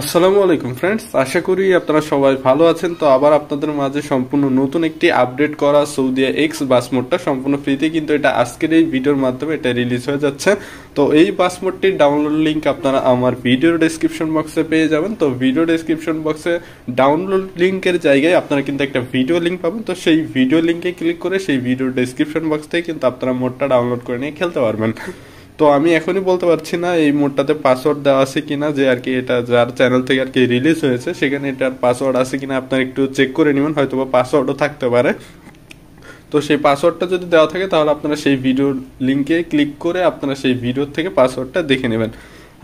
আসসালামু আলাইকুম ফ্রেন্ডস আশা করি আপনারা সবাই ভালো আছেন তো আবার আপনাদের মাঝে সম্পূর্ণ নতুন একটি আপডেট করা সৌদিয়া এক্স বাস মোডটা সম্পূর্ণ ফ্রিতে কিন্তু এটা আজকের এই ভিডিওর মাধ্যমে এটা রিলিজ হয়ে যাচ্ছে তো এই বাস মোডটির ডাউনলোড লিঙ্ক আপনারা আমার ভিডিও ডেসক্রিপশন বক্সে পেয়ে যাবেন তো ভিডিও ডেসক্রিপশন বক্সে ডাউনলোড লিঙ্কের জায়গায় আপনারা কিন্তু একটা ভিডিও লিঙ্ক পাবেন তো সেই ভিডিও লিঙ্কে ক্লিক করে সেই ভিডিও ডেসক্রিপশন বক্স থেকে কিন্তু আপনারা মোডটা ডাউনলোড করে নিয়ে খেলতে পারবেন তো আমি এখনই বলতে পারছি না এই মোডটাতে পাসওয়ার্ড দেওয়া আছে কিনা যে আর কি এটা যার চ্যানেল থেকে আর কি রিলিজ হয়েছে সেখানে এটার পাসওয়ার্ড আছে কিনা আপনার একটু চেক করে নেবেন হয়তো বা পাসওয়ার্ডও থাকতে পারে তো সেই পাসওয়ার্ডটা যদি দেওয়া থাকে তাহলে আপনারা সেই ভিডিওর লিঙ্কে ক্লিক করে আপনারা সেই ভিডিওর থেকে পাসওয়ার্ডটা দেখে নেবেন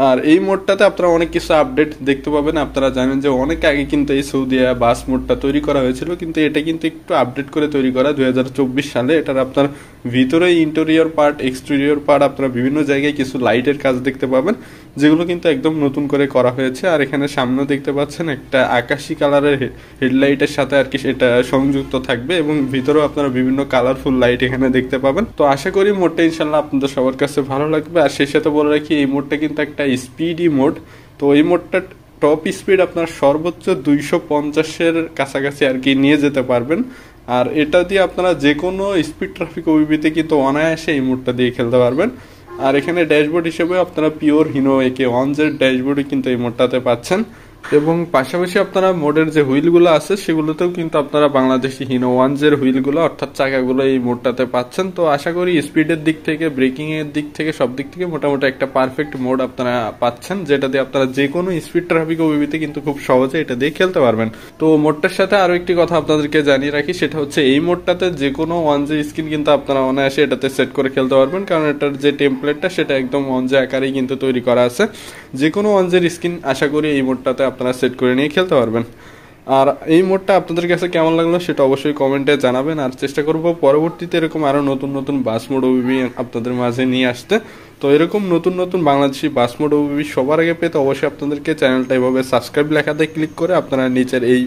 আর এই মোডটাতে আপনারা অনেক কিছু আপডেট দেখতে পাবেন আপনারা জানেন যে অনেক আগে কিন্তু এই সৌদিয়া বাস মোডটা তৈরি করা হয়েছিল কিন্তু এটা কিন্তু একটু আপডেট করে তৈরি করা দু সালে এটার আপনার ভিতরে ইন্টেরিয়র পার্ট এক্সটেরিয়র পার্ট আপনারা বিভিন্ন জায়গায় কিছু লাইটের কাজ দেখতে পাবেন যেগুলো কিন্তু একদম নতুন করে করা হয়েছে আর এখানে সামনে দেখতে পাচ্ছেন একটা আকাশি কালারের হেডলাইটের সাথে আর কি এটা সংযুক্ত থাকবে এবং ভিতরেও আপনারা বিভিন্ন কালারফুল লাইট এখানে দেখতে পাবেন তো আশা করি মোডটা ইনশাল্লাহ আপনাদের সবার কাছে ভালো লাগবে আর সেই সাথে বলে রাখি এই মোডটা কিন্তু একটা স্পিডি মোড তো এই মোডটা টপ স্পিড আপনার সর্বোচ্চ দুইশো পঞ্চাশের কাছাকাছি আর কি নিয়ে যেতে পারবেন আর এটা দিয়ে আপনারা যে কোনো স্পিড ট্রাফিক ওবিবিতে কিন্তু অনায়াসে এই মোডটা দিয়ে খেলতে পারবেন আর এখানে ড্যাশবোর্ড হিসেবে আপনারা পিওর হিনো একে ওয়ান জেড কিন্তু এই মোডটাতে পাচ্ছেন এবং পাশাপাশি আপনারা মোডের যে হুইলগুলো আছে সেগুলোতেও কিন্তু আপনারা বাংলাদেশি হিনো ওয়ানজের হুইলগুলো অর্থাৎ চাকাগুলো এই মোডটাতে পাচ্ছেন তো আশা করি স্পিডের দিক থেকে ব্রেকিংয়ের দিক থেকে সব দিক থেকে মোটামুটি একটা পারফেক্ট মোড আপনারা পাচ্ছেন যেটা দিয়ে আপনারা যে কোনো স্পিড ট্রাফিক ওবিতে কিন্তু খুব সহজে এটা দিয়ে খেলতে পারবেন তো মোডটার সাথে আরও একটি কথা আপনাদেরকে জানিয়ে রাখি সেটা হচ্ছে এই মোডটাতে যে কোনো জে স্ক্রিন কিন্তু আপনারা অনায়াসে এটাতে সেট করে খেলতে পারবেন কারণ এটার যে টেম্পলেটটা সেটা একদম জে আকারেই কিন্তু তৈরি করা আছে যে কোনো ওয়ানজের স্ক্রিন আশা করি এই মোডটাতে আপনারা সেট করে নিয়ে খেলতে পারবেন আর এই মোডটা আপনাদের কাছে কেমন লাগলো সেটা অবশ্যই কমেন্টে জানাবেন আর চেষ্টা করব পরবর্তীতে এরকম আরও নতুন নতুন বাস মোড ওবিবি আপনাদের মাঝে নিয়ে আসতে তো এরকম নতুন নতুন বাংলাদেশি বাস মোড ওবিবি সবার আগে পেতে অবশ্যই আপনাদেরকে চ্যানেলটা এভাবে সাবস্ক্রাইব লেখাতে ক্লিক করে আপনারা নিচের এই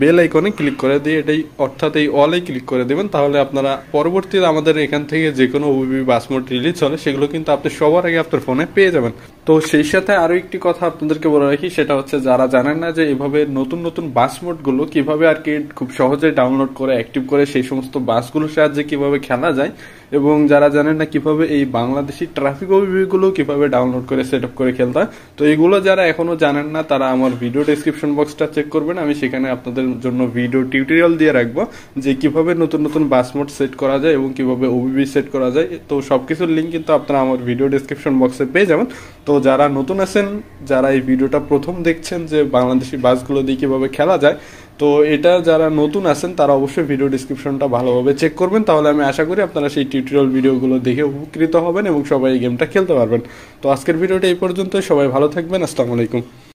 বেল আইকনে ক্লিক করে দিয়ে এটাই অর্থাৎ এই অলে ক্লিক করে দেবেন তাহলে আপনারা পরবর্তীতে আমাদের এখান থেকে যে কোনো ওবিবি বাসমোড রিলিজ হলে সেগুলো কিন্তু আপনি সবার আগে আপনার ফোনে পেয়ে যাবেন তো সেই সাথে আরও একটি কথা আপনাদেরকে বলে রাখি সেটা হচ্ছে যারা জানেন না যে এভাবে নতুন নতুন বাস মোডগুলো কীভাবে আর কি খুব সহজে ডাউনলোড করে অ্যাক্টিভ করে সেই সমস্ত বাসগুলোর সাহায্যে কীভাবে খেলা যায় এবং যারা জানেন না কিভাবে এই বাংলাদেশি ট্রাফিক ওবিগুলো কিভাবে ডাউনলোড করে সেট আপ করে খেলতে তো এগুলো যারা এখনো জানেন না তারা আমার ভিডিও ডিসক্রিপশন বক্সটা চেক করবেন আমি সেখানে আপনাদের জন্য ভিডিও টিউটোরিয়াল দিয়ে রাখবো যে কিভাবে নতুন নতুন বাস সেট করা যায় এবং কিভাবে ওবিবি সেট করা যায় তো সব কিছুর লিঙ্ক কিন্তু আপনারা আমার ভিডিও ডিসক্রিপশন বক্সে পেয়ে যাবেন তো যারা নতুন আছেন যারা এই ভিডিওটা প্রথম দেখছেন যে বাংলাদেশি বাসগুলো দিয়ে কীভাবে খেলা যায় তো এটা যারা নতুন আছেন তারা অবশ্যই ভিডিও ডিসক্রিপশনটা ভালোভাবে চেক করবেন তাহলে আমি আশা করি আপনারা সেই টিউটোরিয়াল ভিডিওগুলো দেখে উপকৃত হবেন এবং সবাই এই গেমটা খেলতে পারবেন তো আজকের ভিডিওটা এই পর্যন্ত সবাই ভালো থাকবেন আসসালামু আলাইকুম